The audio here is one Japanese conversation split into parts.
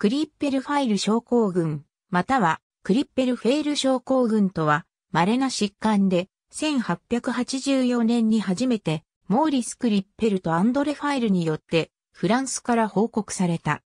クリッペルファイル症候群、またはクリッペルフェイル症候群とは稀な疾患で、1884年に初めてモーリス・クリッペルとアンドレ・ファイルによってフランスから報告された。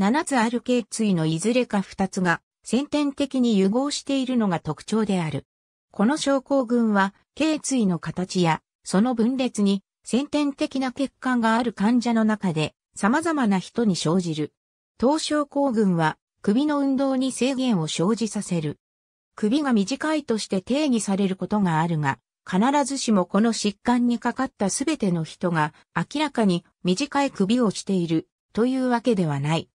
7つある頸椎のいずれか2つが先天的に融合しているのが特徴である。この症候群は頸椎の形やその分裂に先天的な欠陥がある患者の中で様々な人に生じる。東症候群は首の運動に制限を生じさせる。首が短いとして定義されることがあるが、必ずしもこの疾患にかかったすべての人が明らかに短い首をしているというわけではない。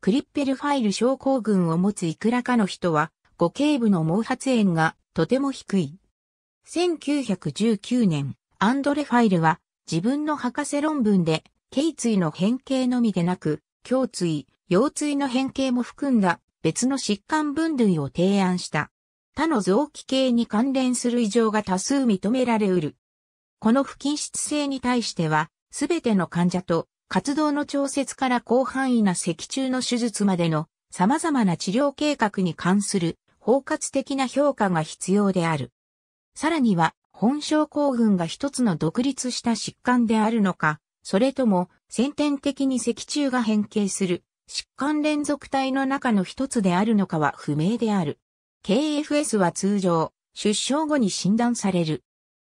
クリッペルファイル症候群を持ついくらかの人は、五頸部の毛髪炎がとても低い。1919年、アンドレファイルは自分の博士論文で、頸椎の変形のみでなく、胸椎、腰椎の変形も含んだ別の疾患分類を提案した。他の臓器系に関連する異常が多数認められうる。この不均質性に対しては、すべての患者と活動の調節から広範囲な脊柱の手術までの様々な治療計画に関する包括的な評価が必要である。さらには、本症候群が一つの独立した疾患であるのか、それとも先天的に脊柱が変形する疾患連続体の中の一つであるのかは不明である。KFS は通常、出生後に診断される。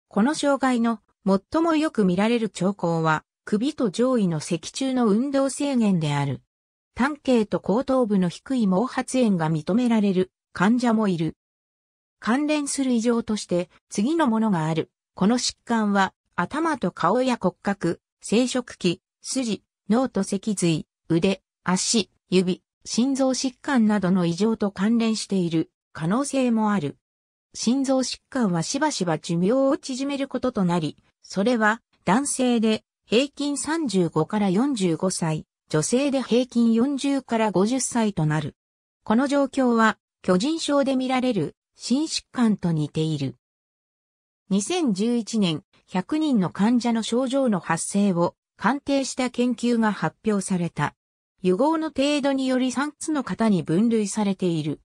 この障害の最もよく見られる兆候は、首と上位の脊柱の運動制限である。単形と後頭部の低い毛髪炎が認められる患者もいる。関連する異常として次のものがある。この疾患は頭と顔や骨格、生殖器、筋、脳と脊髄、腕、足、指、心臓疾患などの異常と関連している可能性もある。心臓疾患はしばしば寿命を縮めることとなり、それは男性で平均35から45歳、女性で平均40から50歳となる。この状況は巨人症で見られる心疾患と似ている。2011年、100人の患者の症状の発生を鑑定した研究が発表された。油合の程度により3つの型に分類されている。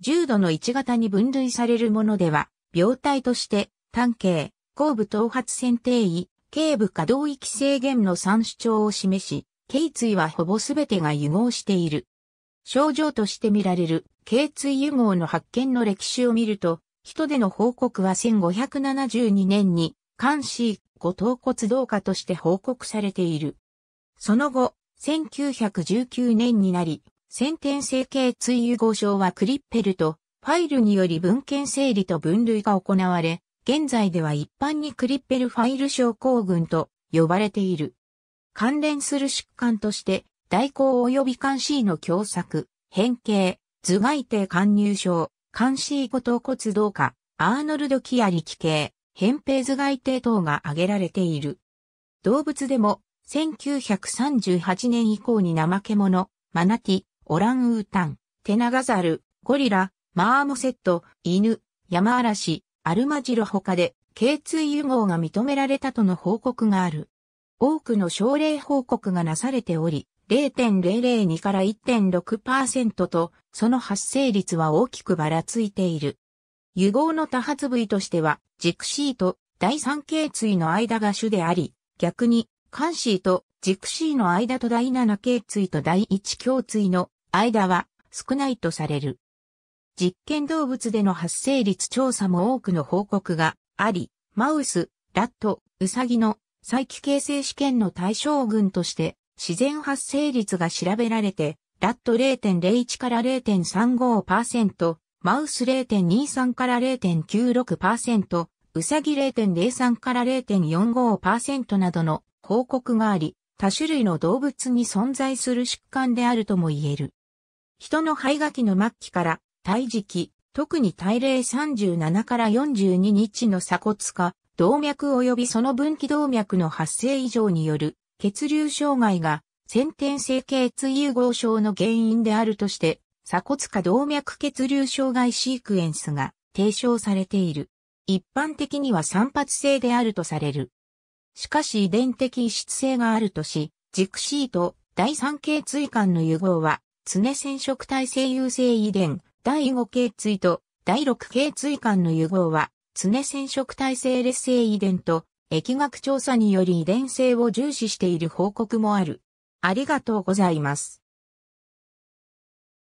重度の1型に分類されるものでは、病態として、単形、後部頭髪線定位、頸部可動域制限の3主張を示し、頸椎はほぼ全てが融合している。症状として見られる、頸椎融合の発見の歴史を見ると、人での報告は1572年に、関市後頭骨同化として報告されている。その後、1919年になり、先天性系追融合症はクリッペルとファイルにより文献整理と分類が行われ、現在では一般にクリッペルファイル症候群と呼ばれている。関連する疾患として、代行及び肝心の狭窄、変形、頭蓋底貫入症、肝心後頭骨動化、アーノルド・キアリ奇形、扁平頭蓋底等が挙げられている。動物でも1938年以降に怠け者、マナティ、オランウータン、テナガザル、ゴリラ、マーモセット、犬、ヤマアラシ、アルマジロ他で、K2 融合が認められたとの報告がある。多くの症例報告がなされており、0.002から1.6%と、その発生率は大きくばらついている。融合の多発部位としては、ジクシーと第三頸椎の間が主であり、逆にカンシーとジクシーの間と第7頸椎と第1胸椎の間は少ないとされる。実験動物での発生率調査も多くの報告があり、マウス、ラット、ウサギの再起形成試験の対象群として自然発生率が調べられて、ラット0.01から0.35%、マウス0.23から0.96%、ウサギ0.03から0.45%などの報告があり、多種類の動物に存在する疾患であるとも言える。人の肺がきの末期から、胎児期、特に大齢37から42日の鎖骨化、動脈及びその分岐動脈の発生異常による血流障害が先天性頸椎融合症の原因であるとして、鎖骨下動脈血流障害シークエンスが提唱されている。一般的には散発性であるとされる。しかし遺伝的異質性があるとし、ジクシーと第3系椎間の融合は、常染色体性優性遺伝、第5系椎と第6系椎間の融合は、常染色体性劣性遺伝と、疫学調査により遺伝性を重視している報告もある。ありがとうございます。